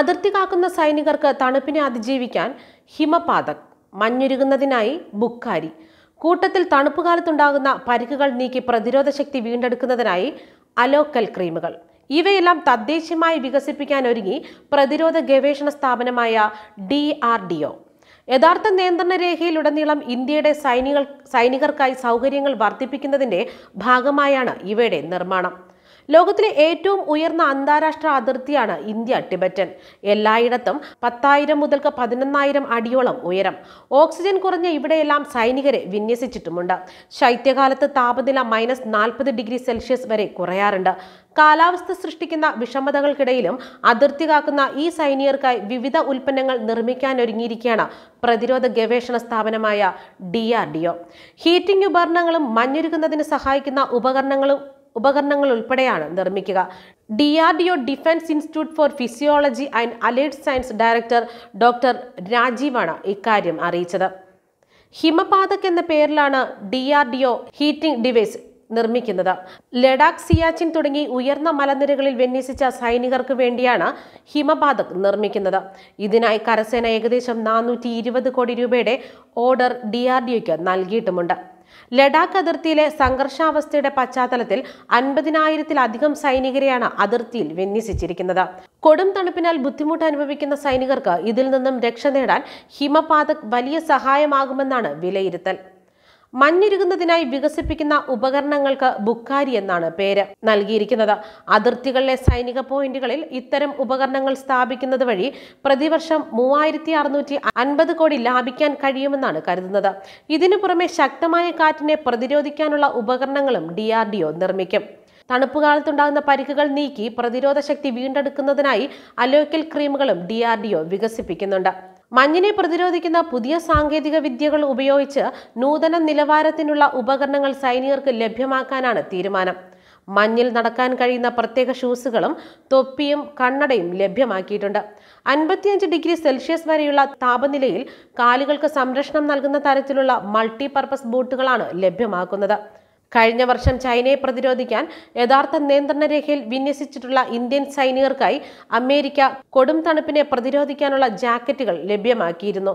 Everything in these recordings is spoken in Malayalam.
അതിർത്തി കാക്കുന്ന സൈനികർക്ക് തണുപ്പിനെ അതിജീവിക്കാൻ ഹിമപാതക് മഞ്ഞുരുകുന്നതിനായി ബുക്കാരി കൂട്ടത്തിൽ തണുപ്പുകാലത്തുണ്ടാകുന്ന പരിക്കുകൾ നീക്കി പ്രതിരോധ ശക്തി വീണ്ടെടുക്കുന്നതിനായി അലോക്കൽ ക്രീമുകൾ ഇവയെല്ലാം തദ്ദേശീയമായി വികസിപ്പിക്കാൻ ഒരുങ്ങി പ്രതിരോധ ഗവേഷണ സ്ഥാപനമായ ഡി ആർ ഡി ഒ യഥാർത്ഥ നിയന്ത്രണ രേഖയിലുടനീളം ഇന്ത്യയുടെ സൈനികൾ സൈനികർക്കായി സൗകര്യങ്ങൾ വർദ്ധിപ്പിക്കുന്നതിന്റെ ഭാഗമായാണ് ഇവയുടെ നിർമ്മാണം ലോകത്തിലെ ഏറ്റവും ഉയർന്ന അന്താരാഷ്ട്ര അതിർത്തിയാണ് ഇന്ത്യ ടിബറ്റൻ എല്ലായിടത്തും പത്തായിരം മുതൽക്ക് പതിനൊന്നായിരം അടിയോളം ഉയരം ഓക്സിജൻ കുറഞ്ഞ ഇവിടെയെല്ലാം സൈനികരെ വിന്യസിച്ചിട്ടുമുണ്ട് ശൈത്യകാലത്ത് താപനില മൈനസ് നാൽപ്പത് ഡിഗ്രി സെൽഷ്യസ് വരെ കുറയാറുണ്ട് കാലാവസ്ഥ സൃഷ്ടിക്കുന്ന വിഷമതകൾക്കിടയിലും അതിർത്തി കാക്കുന്ന ഈ സൈനികർക്കായി വിവിധ ഉൽപ്പന്നങ്ങൾ നിർമ്മിക്കാനൊരുങ്ങിയിരിക്കുകയാണ് പ്രതിരോധ ഗവേഷണ സ്ഥാപനമായ D R D O heating ഉപകരണങ്ങളും മഞ്ഞൊരുക്കുന്നതിന് സഹായിക്കുന്ന ഉപകരണങ്ങളും ഉപകരണങ്ങൾ ഉൾപ്പെടെയാണ് നിർമ്മിക്കുക D R D O defence institute for physiology and allied science director doctor രാജീവാണ് ഇക്കാര്യം അറിയിച്ചത് ഹിമപാതക് എന്ന പേരിലാണ് D R D O heating device നിർമ്മിക്കുന്നത് ലഡാക്ക് സിയാച്ചിൻ തുടങ്ങി ഉയർന്ന മലനിരകളിൽ വിന്യസിച്ച സൈനികർക്ക് വേണ്ടിയാണ് ഹിമപാതക് നിർമ്മിക്കുന്നത് ഇതിനായി കരസേന ഏകദേശം നാനൂറ്റി ഇരുപത് കോടി രൂപയുടെ ഓർഡർ ഡി ആർ ഡിഒയ്ക്ക് നൽകിയിട്ടുമുണ്ട് ലഡാക്ക് അതിർത്തിയിലെ സംഘർഷാവസ്ഥയുടെ പശ്ചാത്തലത്തിൽ അൻപതിനായിരത്തിലധികം സൈനികരെയാണ് അതിർത്തിയിൽ വിന്യസിച്ചിരിക്കുന്നത് കൊടും തണുപ്പിനാൽ ബുദ്ധിമുട്ട് അനുഭവിക്കുന്ന സൈനികർക്ക് ഇതിൽ നിന്നും രക്ഷ നേടാൻ ഹിമപാതക് വലിയ സഹായമാകുമെന്നാണ് വിലയിരുത്തൽ മഞ്ഞിരുകുന്നതിനായി വികസിപ്പിക്കുന്ന ഉപകരണങ്ങൾക്ക് ബുക്കാരി എന്നാണ് പേര് നൽകിയിരിക്കുന്നത് അതിർത്തികളിലെ സൈനിക പോയിന്റുകളിൽ ഇത്തരം ഉപകരണങ്ങൾ സ്ഥാപിക്കുന്നത് വഴി പ്രതിവർഷം മൂവായിരത്തി അറുന്നൂറ്റി അൻപത് കോടി ലാഭിക്കാൻ കഴിയുമെന്നാണ് കരുതുന്നത് ഇതിനു പുറമെ ശക്തമായ കാറ്റിനെ പ്രതിരോധിക്കാനുള്ള ഉപകരണങ്ങളും ഡി ആർ ഡി ഒ നിർമ്മിക്കും തണുപ്പുകാലത്തുണ്ടാകുന്ന പരിക്കുകൾ നീക്കി പ്രതിരോധ ശക്തി വീണ്ടെടുക്കുന്നതിനായി അലോക്കൽ ക്രീമുകളും ഡി ആർ ഡി ഒ വികസിപ്പിക്കുന്നുണ്ട് മഞ്ഞിനെ പ്രതിരോധിക്കുന്ന പുതിയ സാങ്കേതിക വിദ്യകൾ ഉപയോഗിച്ച് നൂതന നിലവാരത്തിനുള്ള ഉപകരണങ്ങൾ സൈനികർക്ക് ലഭ്യമാക്കാനാണ് തീരുമാനം മഞ്ഞിൽ നടക്കാൻ കഴിയുന്ന പ്രത്യേക ഷൂസുകളും തൊപ്പിയും കണ്ണടയും ലഭ്യമാക്കിയിട്ടുണ്ട് അൻപത്തിയഞ്ച് ഡിഗ്രി സെൽഷ്യസ് വരെയുള്ള താപനിലയിൽ കാലുകൾക്ക് സംരക്ഷണം നൽകുന്ന തരത്തിലുള്ള മൾട്ടി പർപ്പസ് ബൂട്ടുകളാണ് ലഭ്യമാക്കുന്നത് കഴിഞ്ഞ വർഷം ചൈനയെ പ്രതിരോധിക്കാൻ യഥാർത്ഥ രേഖയിൽ വിന്യസിച്ചിട്ടുള്ള ഇന്ത്യൻ സൈനികർക്കായി അമേരിക്ക കൊടും തണുപ്പിനെ പ്രതിരോധിക്കാനുള്ള ജാക്കറ്റുകൾ ലഭ്യമാക്കിയിരുന്നു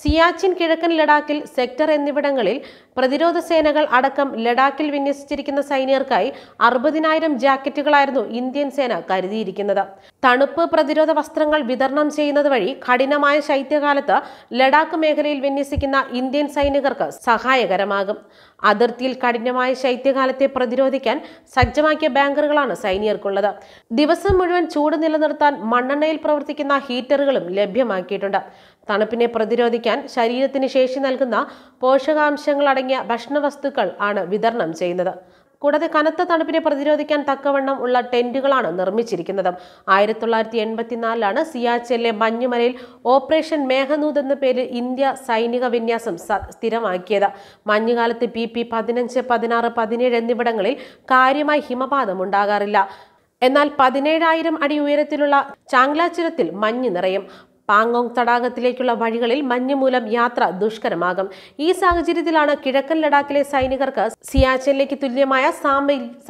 സിയാച്ചിൻ കിഴക്കൻ ലഡാക്കിൽ സെക്ടർ എന്നിവിടങ്ങളിൽ പ്രതിരോധ സേനകൾ അടക്കം ലഡാക്കിൽ വിന്യസിച്ചിരിക്കുന്ന സൈനികർക്കായി അറുപതിനായിരം ജാക്കറ്റുകളായിരുന്നു ഇന്ത്യൻ സേന കരുതിയിരിക്കുന്നത് തണുപ്പ് പ്രതിരോധ വസ്ത്രങ്ങൾ വിതരണം ചെയ്യുന്നത് വഴി കഠിനമായ ശൈത്യകാലത്ത് ലഡാക്ക് മേഖലയിൽ വിന്യസിക്കുന്ന ഇന്ത്യൻ സൈനികർക്ക് സഹായകരമാകും അതിർത്തിയിൽ കഠിനമായ ശൈത്യകാലത്തെ പ്രതിരോധിക്കാൻ സജ്ജമാക്കിയ ബാങ്കറുകളാണ് സൈനികർക്കുള്ളത് ദിവസം മുഴുവൻ ചൂട് നിലനിർത്താൻ മണ്ണെണ്ണയിൽ പ്രവർത്തിക്കുന്ന ഹീറ്ററുകളും ലഭ്യമാക്കിയിട്ടുണ്ട് തണുപ്പിനെ പ്രതിരോധിക്കാൻ ശരീരത്തിന് ശേഷി നൽകുന്ന പോഷകാംശങ്ങളടങ്ങിയ ഭക്ഷണവസ്തുക്കൾ ആണ് വിതരണം ചെയ്യുന്നത് കൂടാതെ കനത്ത തണുപ്പിനെ പ്രതിരോധിക്കാൻ തക്കവണ്ണം ഉള്ള ടെന്റുകളാണ് നിർമ്മിച്ചിരിക്കുന്നത് ആയിരത്തി തൊള്ളായിരത്തി എൺപത്തിനാലിലാണ് സിയാച്ചെല്ലെ മഞ്ഞുമലയിൽ ഓപ്പറേഷൻ മേഘനൂത് എന്ന പേരിൽ ഇന്ത്യ സൈനിക വിന്യാസം സ്ഥിരമാക്കിയത് മഞ്ഞുകാലത്ത് പി പി പതിനഞ്ച് പതിനാറ് പതിനേഴ് എന്നിവിടങ്ങളിൽ കാര്യമായി ഹിമപാതം ഉണ്ടാകാറില്ല എന്നാൽ പതിനേഴായിരം അടി ഉയരത്തിലുള്ള ചാങ്ലാചുരത്തിൽ മഞ്ഞ് നിറയും പാങ്കോങ് തടാകത്തിലേക്കുള്ള വഴികളിൽ മഞ്ഞ് മൂലം യാത്ര ദുഷ്കരമാകും ഈ സാഹചര്യത്തിലാണ് കിഴക്കൻ ലഡാക്കിലെ സൈനികർക്ക് സിയാച്ചനിലേക്ക് തുല്യമായ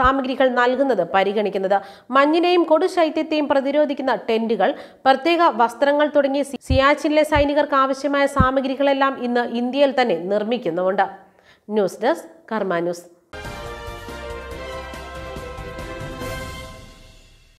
സാമഗ്രികൾ നൽകുന്നത് പരിഗണിക്കുന്നത് മഞ്ഞിനെയും കൊടുശൈത്യത്തെയും പ്രതിരോധിക്കുന്ന ടെന്റുകൾ പ്രത്യേക വസ്ത്രങ്ങൾ തുടങ്ങിയ സിയാച്ചിനിലെ സൈനികർക്ക് ആവശ്യമായ സാമഗ്രികളെല്ലാം ഇന്ന് ഇന്ത്യയിൽ തന്നെ നിർമ്മിക്കുന്നുണ്ട് ന്യൂസ് ഡെസ്ക് കർമ്മ ന്യൂസ്